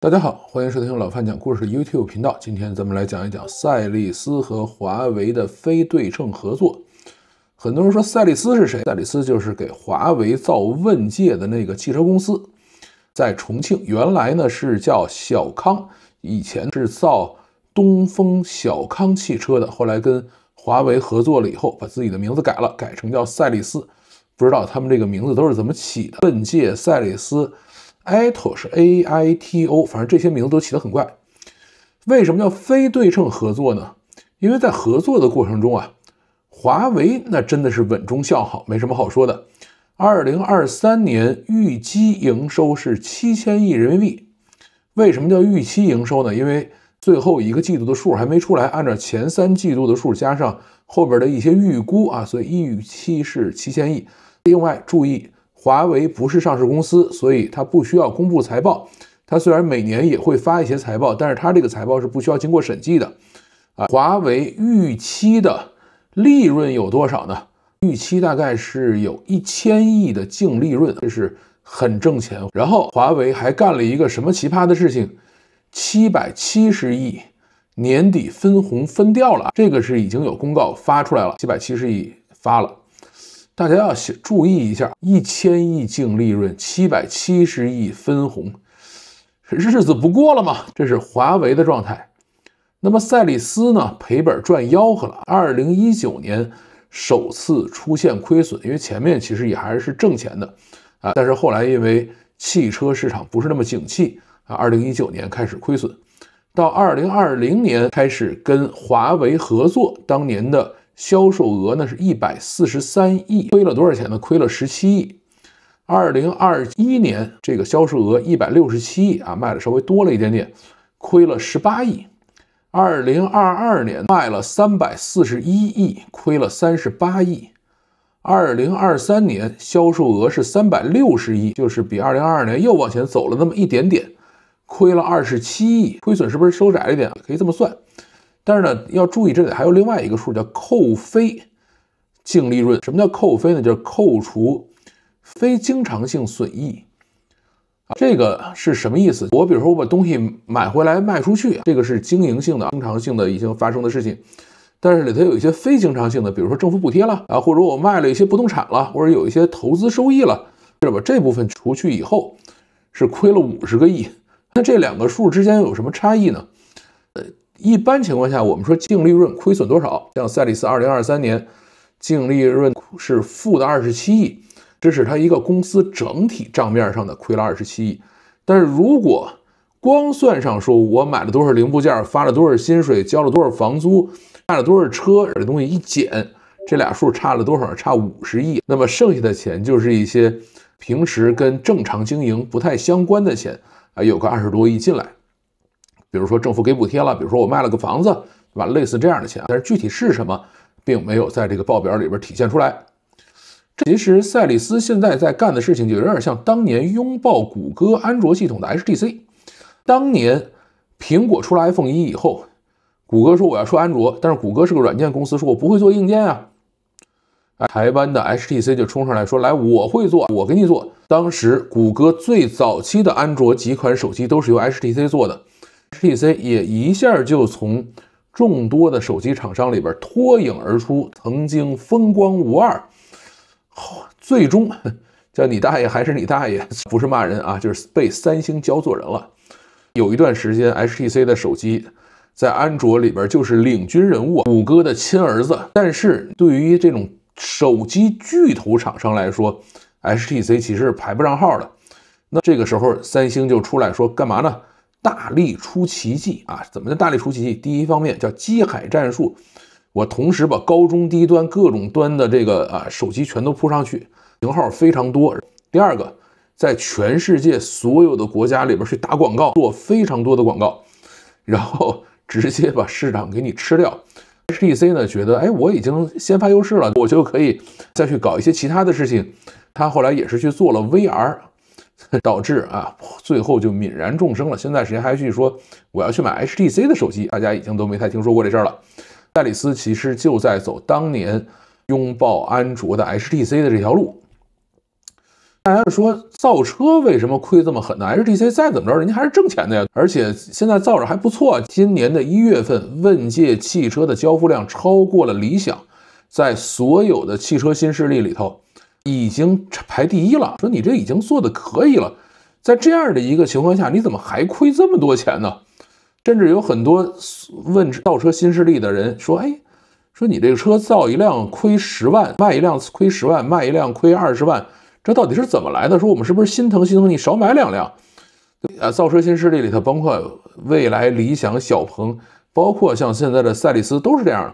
大家好，欢迎收听老范讲故事 YouTube 频道。今天咱们来讲一讲赛利斯和华为的非对称合作。很多人说赛利斯是谁？赛利斯就是给华为造问界的那个汽车公司，在重庆。原来呢是叫小康，以前是造东风小康汽车的，后来跟华为合作了以后，把自己的名字改了，改成叫赛利斯。不知道他们这个名字都是怎么起的？问界赛利斯。AITO 是 A I T O，反正这些名字都起得很怪。为什么叫非对称合作呢？因为在合作的过程中啊，华为那真的是稳中向好，没什么好说的。二零二三年预期营收是七千亿人民币。为什么叫预期营收呢？因为最后一个季度的数还没出来，按照前三季度的数加上后边的一些预估啊，所以预期是七千亿。另外注意。华为不是上市公司，所以它不需要公布财报。它虽然每年也会发一些财报，但是它这个财报是不需要经过审计的。啊，华为预期的利润有多少呢？预期大概是有一千亿的净利润，这是很挣钱。然后华为还干了一个什么奇葩的事情？七百七十亿年底分红分掉了，这个是已经有公告发出来了，七百七十亿发了。大家要注注意一下，一千亿净利润，七百七十亿分红，日子不过了吗？这是华为的状态。那么赛力斯呢？赔本赚吆喝了。二零一九年首次出现亏损，因为前面其实也还是挣钱的啊，但是后来因为汽车市场不是那么景气啊，二零一九年开始亏损，到二零二零年开始跟华为合作，当年的。销售额呢是143亿，亏了多少钱呢？亏了17亿。2021年这个销售额167亿啊，卖了稍微多了一点点，亏了18亿。2022年卖了341亿，亏了38亿。2023年销售额是360亿，就是比2022年又往前走了那么一点点，亏了27亿，亏损是不是收窄一点？可以这么算。但是呢，要注意这里还有另外一个数叫扣非净利润。什么叫扣非呢？就是扣除非经常性损益。啊，这个是什么意思？我比如说我把东西买回来卖出去，这个是经营性的、经常性的已经发生的事情。但是里头有一些非经常性的，比如说政府补贴了啊，或者我卖了一些不动产了，或者有一些投资收益了，是吧？这部分除去以后，是亏了五十个亿。那这两个数之间有什么差异呢？一般情况下，我们说净利润亏损多少？像赛力斯二零二三年净利润是负的二十七亿，这是他一个公司整体账面上的亏了二十七亿。但是如果光算上说我买了多少零部件，发了多少薪水，交了多少房租，卖了多少车这东西一减，这俩数差了多少？差五十亿。那么剩下的钱就是一些平时跟正常经营不太相关的钱，啊，有个二十多亿进来。比如说政府给补贴了，比如说我卖了个房子，对吧？类似这样的钱，但是具体是什么，并没有在这个报表里边体现出来。其实赛里斯现在在干的事情，就有点像当年拥抱谷歌安卓系统的 HTC。当年苹果出了 iPhone 一以后，谷歌说我要出安卓，但是谷歌是个软件公司，说我不会做硬件啊。台湾的 HTC 就冲上来说，来我会做，我给你做。当时谷歌最早期的安卓几款手机都是由 HTC 做的。HTC 也一下就从众多的手机厂商里边脱颖而出，曾经风光无二，最终叫你大爷还是你大爷，不是骂人啊，就是被三星教做人了。有一段时间，HTC 的手机在安卓里边就是领军人物，谷歌的亲儿子。但是对于这种手机巨头厂商来说，HTC 其实排不上号的。那这个时候，三星就出来说干嘛呢？大力出奇迹啊！怎么叫大力出奇迹？第一方面叫机海战术，我同时把高中低端各种端的这个啊手机全都铺上去，型号非常多。第二个，在全世界所有的国家里边去打广告，做非常多的广告，然后直接把市场给你吃掉。HTC 呢觉得，哎，我已经先发优势了，我就可以再去搞一些其他的事情。他后来也是去做了 VR。导致啊，最后就泯然众生了。现在谁还去说我要去买 HTC 的手机？大家已经都没太听说过这事儿了。戴里斯其实就在走当年拥抱安卓的 HTC 的这条路。大家说造车为什么亏这么狠呢？HTC 再怎么着，人家还是挣钱的呀。而且现在造着还不错，今年的一月份问界汽车的交付量超过了理想，在所有的汽车新势力里头。已经排第一了，说你这已经做的可以了，在这样的一个情况下，你怎么还亏这么多钱呢？甚至有很多问造车新势力的人说：“哎，说你这个车造一辆亏十万，卖一辆亏十万，卖一辆亏二十万，这到底是怎么来的？”说我们是不是心疼心疼你少买两辆？啊，造车新势力里头包括未来、理想、小鹏，包括像现在的赛力斯都是这样，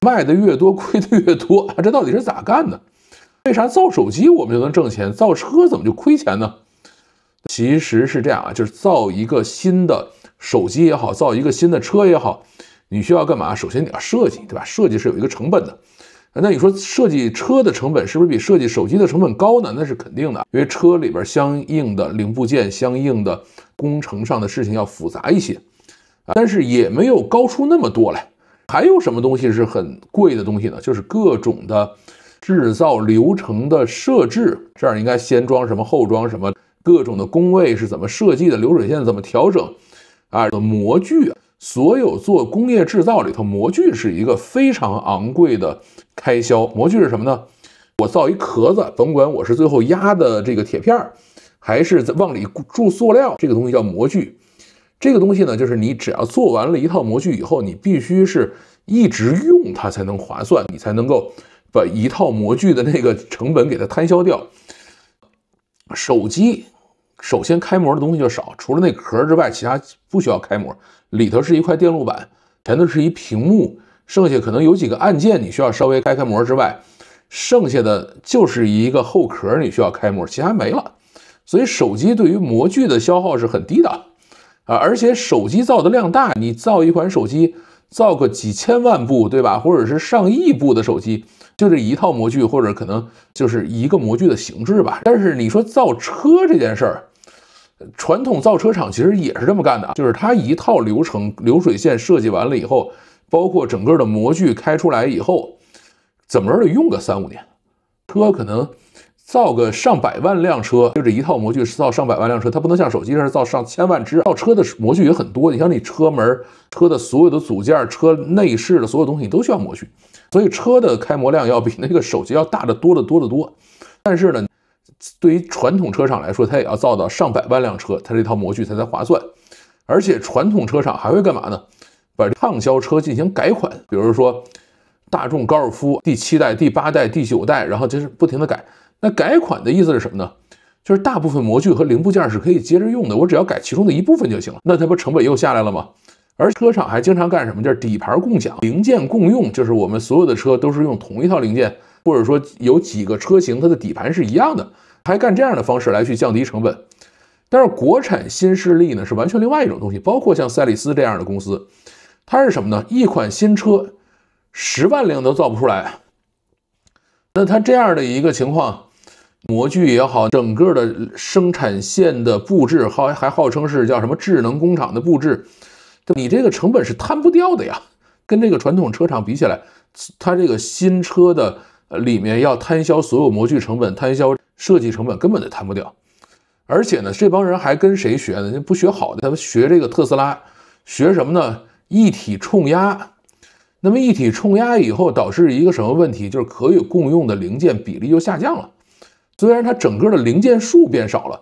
的，卖的越多亏的越多，这到底是咋干的？为啥造手机我们就能挣钱，造车怎么就亏钱呢？其实是这样啊，就是造一个新的手机也好，造一个新的车也好，你需要干嘛？首先你要设计，对吧？设计是有一个成本的。那你说设计车的成本是不是比设计手机的成本高呢？那是肯定的，因为车里边相应的零部件、相应的工程上的事情要复杂一些，但是也没有高出那么多来。还有什么东西是很贵的东西呢？就是各种的。制造流程的设置，这样应该先装什么，后装什么？各种的工位是怎么设计的？流水线怎么调整？啊，模具，所有做工业制造里头，模具是一个非常昂贵的开销。模具是什么呢？我造一壳子，甭管我是最后压的这个铁片儿，还是在往里注塑料，这个东西叫模具。这个东西呢，就是你只要做完了一套模具以后，你必须是一直用它才能划算，你才能够。把一套模具的那个成本给它摊销掉。手机首先开模的东西就少，除了那壳之外，其他不需要开模。里头是一块电路板，前头是一屏幕，剩下可能有几个按键，你需要稍微开开模之外，剩下的就是一个后壳，你需要开模，其他没了。所以手机对于模具的消耗是很低的啊，而且手机造的量大，你造一款手机。造个几千万部，对吧？或者是上亿部的手机，就这一套模具，或者可能就是一个模具的形制吧。但是你说造车这件事儿，传统造车厂其实也是这么干的，就是它一套流程、流水线设计完了以后，包括整个的模具开出来以后，怎么着得用个三五年，车可能。造个上百万辆车，就这一套模具造上百万辆车，它不能像手机上造上千万只。造车的模具也很多，你像你车门、车的所有的组件、车内饰的所有东西都需要模具，所以车的开模量要比那个手机要大得多得多得多。但是呢，对于传统车厂来说，它也要造到上百万辆车，它这套模具才才划算。而且传统车厂还会干嘛呢？把畅销车进行改款，比如说。大众高尔夫第七代、第八代、第九代，然后就是不停的改。那改款的意思是什么呢？就是大部分模具和零部件是可以接着用的，我只要改其中的一部分就行了。那它不成本又下来了吗？而车厂还经常干什么？就是底盘共享、零件共用，就是我们所有的车都是用同一套零件，或者说有几个车型它的底盘是一样的，还干这样的方式来去降低成本。但是国产新势力呢，是完全另外一种东西，包括像赛力斯这样的公司，它是什么呢？一款新车。十万辆都造不出来，那他这样的一个情况，模具也好，整个的生产线的布置号还号称是叫什么智能工厂的布置，你这个成本是摊不掉的呀。跟这个传统车厂比起来，他这个新车的里面要摊销所有模具成本，摊销设计成本，根本就摊不掉。而且呢，这帮人还跟谁学呢？不学好的，他们学这个特斯拉，学什么呢？一体冲压。那么一体冲压以后导致一个什么问题？就是可以共用的零件比例就下降了。虽然它整个的零件数变少了，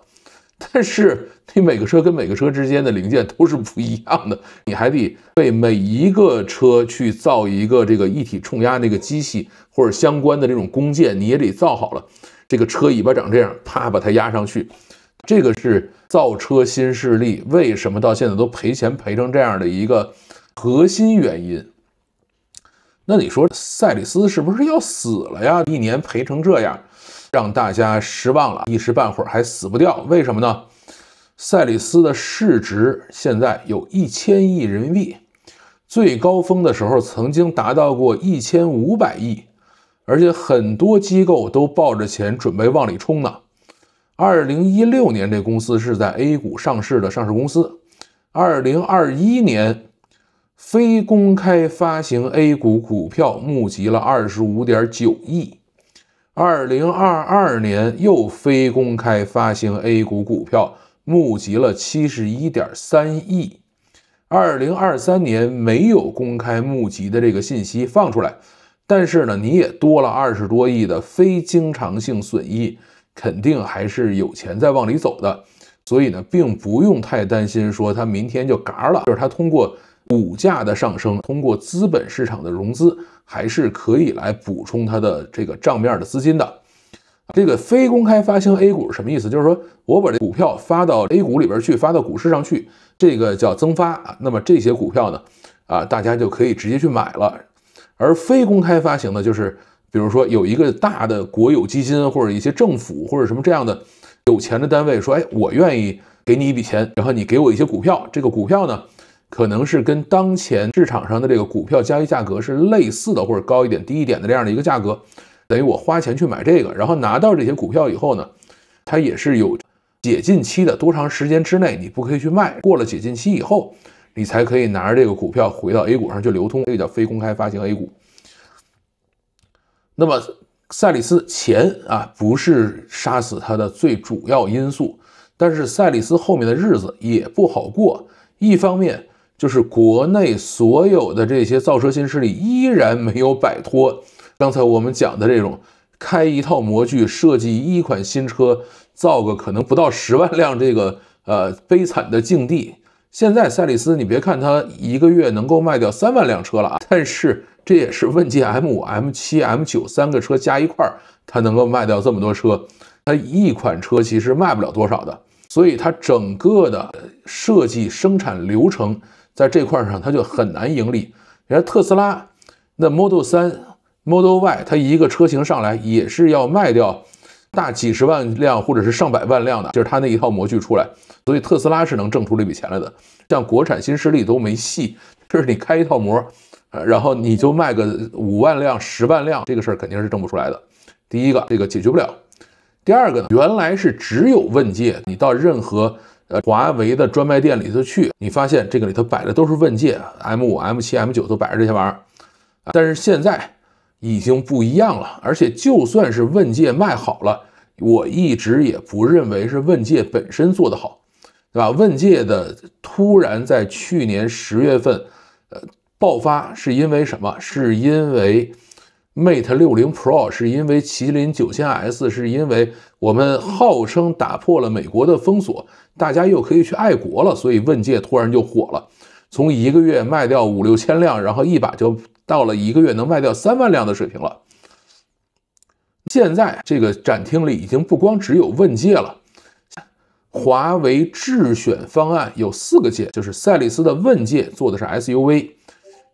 但是你每个车跟每个车之间的零件都是不一样的，你还得为每一个车去造一个这个一体冲压那个机器或者相关的这种工件，你也得造好了。这个车尾巴长这样，啪把它压上去。这个是造车新势力为什么到现在都赔钱赔成这样的一个核心原因。那你说赛里斯是不是要死了呀？一年赔成这样，让大家失望了，一时半会儿还死不掉？为什么呢？赛里斯的市值现在有一千亿人民币，最高峰的时候曾经达到过一千五百亿，而且很多机构都抱着钱准备往里冲呢。二零一六年这公司是在 A 股上市的上市公司，二零二一年。非公开发行 A 股股票募集了二十五点九亿，二零二二年又非公开发行 A 股股票募集了七十一点三亿，二零二三年没有公开募集的这个信息放出来，但是呢，你也多了二十多亿的非经常性损益，肯定还是有钱在往里走的，所以呢，并不用太担心说它明天就嘎了，就是它通过。股价的上升，通过资本市场的融资，还是可以来补充它的这个账面的资金的。这个非公开发行 A 股是什么意思？就是说我把这股票发到 A 股里边去，发到股市上去，这个叫增发。那么这些股票呢，啊，大家就可以直接去买了。而非公开发行呢，就是比如说有一个大的国有基金或者一些政府或者什么这样的有钱的单位说，哎，我愿意给你一笔钱，然后你给我一些股票，这个股票呢？可能是跟当前市场上的这个股票交易价格是类似的，或者高一点、低一点的这样的一个价格，等于我花钱去买这个，然后拿到这些股票以后呢，它也是有解禁期的，多长时间之内你不可以去卖，过了解禁期以后，你才可以拿着这个股票回到 A 股上去流通，这个叫非公开发行 A 股。那么赛里斯钱啊不是杀死他的最主要因素，但是赛里斯后面的日子也不好过，一方面。就是国内所有的这些造车新势力依然没有摆脱刚才我们讲的这种开一套模具设计一款新车造个可能不到十万辆这个呃悲惨的境地。现在赛力斯，你别看它一个月能够卖掉三万辆车了啊，但是这也是问界 M 五、M 七、M 九三个车加一块儿它能够卖掉这么多车，它一款车其实卖不了多少的，所以它整个的设计生产流程。在这块上，它就很难盈利。你看特斯拉，那 Model 三、Model Y，它一个车型上来也是要卖掉大几十万辆或者是上百万辆的，就是它那一套模具出来，所以特斯拉是能挣出这笔钱来的。像国产新势力都没戏，就是你开一套模，然后你就卖个五万辆、十万辆，这个事儿肯定是挣不出来的。第一个，这个解决不了；第二个呢，原来是只有问界，你到任何。呃，华为的专卖店里头去，你发现这个里头摆的都是问界 M 五、M 七、M 九都摆着这些玩意儿，但是现在已经不一样了。而且就算是问界卖好了，我一直也不认为是问界本身做的好，对吧？问界的突然在去年十月份，呃，爆发是因为什么？是因为。Mate 六零 Pro 是因为麒麟九千 S，是因为我们号称打破了美国的封锁，大家又可以去爱国了，所以问界突然就火了，从一个月卖掉五六千辆，然后一把就到了一个月能卖掉三万辆的水平了。现在这个展厅里已经不光只有问界了，华为智选方案有四个界，就是赛力斯的问界做的是 SUV。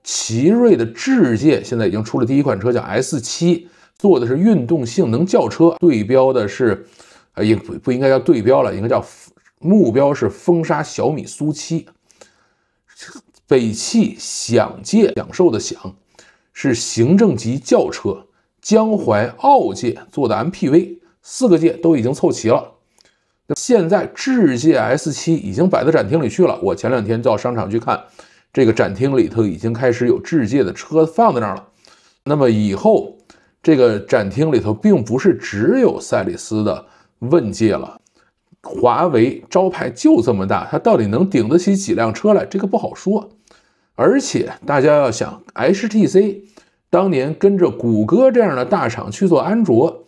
奇瑞的智界现在已经出了第一款车，叫 S 七，做的是运动性能轿车，对标的是，呃，也不不应该叫对标了，应该叫目标是封杀小米 SU 七。北汽享界享受的享是行政级轿车，江淮傲界做的 MPV，四个界都已经凑齐了。现在智界 S 七已经摆到展厅里去了，我前两天到商场去看。这个展厅里头已经开始有智界的车放在那儿了，那么以后这个展厅里头并不是只有赛力斯的问界了，华为招牌就这么大，它到底能顶得起几辆车来？这个不好说。而且大家要想，HTC 当年跟着谷歌这样的大厂去做安卓，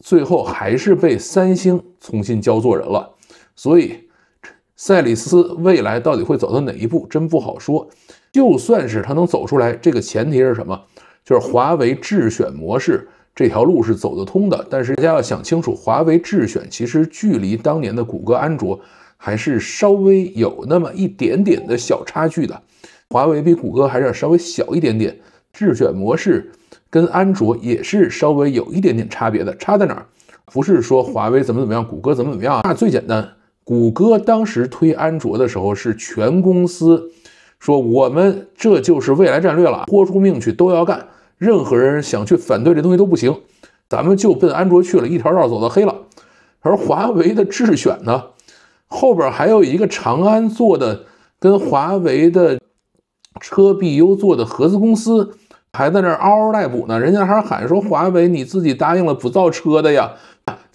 最后还是被三星重新教做人了，所以。赛里斯未来到底会走到哪一步，真不好说。就算是他能走出来，这个前提是什么？就是华为智选模式这条路是走得通的。但是大家要想清楚，华为智选其实距离当年的谷歌安卓还是稍微有那么一点点的小差距的。华为比谷歌还是要稍微小一点点。智选模式跟安卓也是稍微有一点点差别的。差在哪儿？不是说华为怎么怎么样，谷歌怎么怎么样那最简单。谷歌当时推安卓的时候，是全公司说我们这就是未来战略了，豁出命去都要干，任何人想去反对这东西都不行，咱们就奔安卓去了，一条道走到黑了。而华为的智选呢，后边还有一个长安做的跟华为的车 BU 做的合资公司，还在那嗷嗷待哺呢，人家还喊说华为你自己答应了不造车的呀。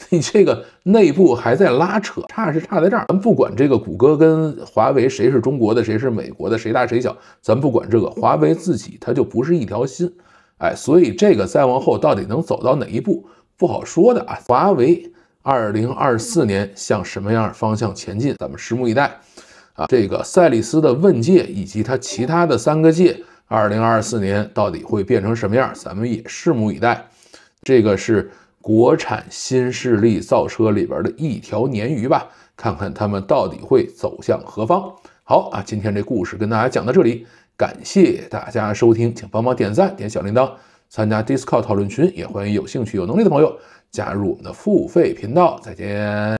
你这个内部还在拉扯，差是差在这儿。咱不管这个谷歌跟华为谁是中国的，谁是美国的，谁大谁小，咱不管这个。华为自己它就不是一条心，哎，所以这个再往后到底能走到哪一步，不好说的啊。华为二零二四年向什么样方向前进，咱们拭目以待。啊，这个赛利斯的问界以及它其他的三个界，二零二四年到底会变成什么样，咱们也拭目以待。这个是。国产新势力造车里边的一条鲶鱼吧，看看他们到底会走向何方。好啊，今天这故事跟大家讲到这里，感谢大家收听，请帮忙点赞、点小铃铛，参加 Discord 讨论群，也欢迎有兴趣、有能力的朋友加入我们的付费频道。再见。